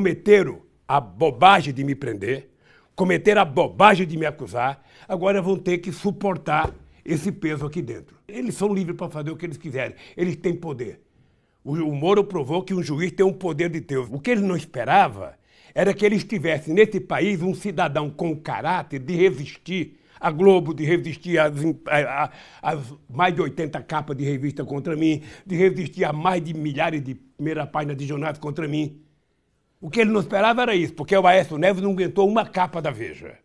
cometeram a bobagem de me prender, cometeram a bobagem de me acusar, agora vão ter que suportar esse peso aqui dentro. Eles são livres para fazer o que eles quiserem, eles têm poder. O, Moro provou que um juiz tem um poder de Deus. O que ele não esperava era que ele estivesse nesse país um cidadão com o caráter de resistir à Globo, de resistir às, mais de 80 capas de revista contra mim, de resistir a mais de milhares de primeira página de jornais contra mim. O que ele não esperava era isso, porque o Maestro Neves não aguentou uma capa da Veja.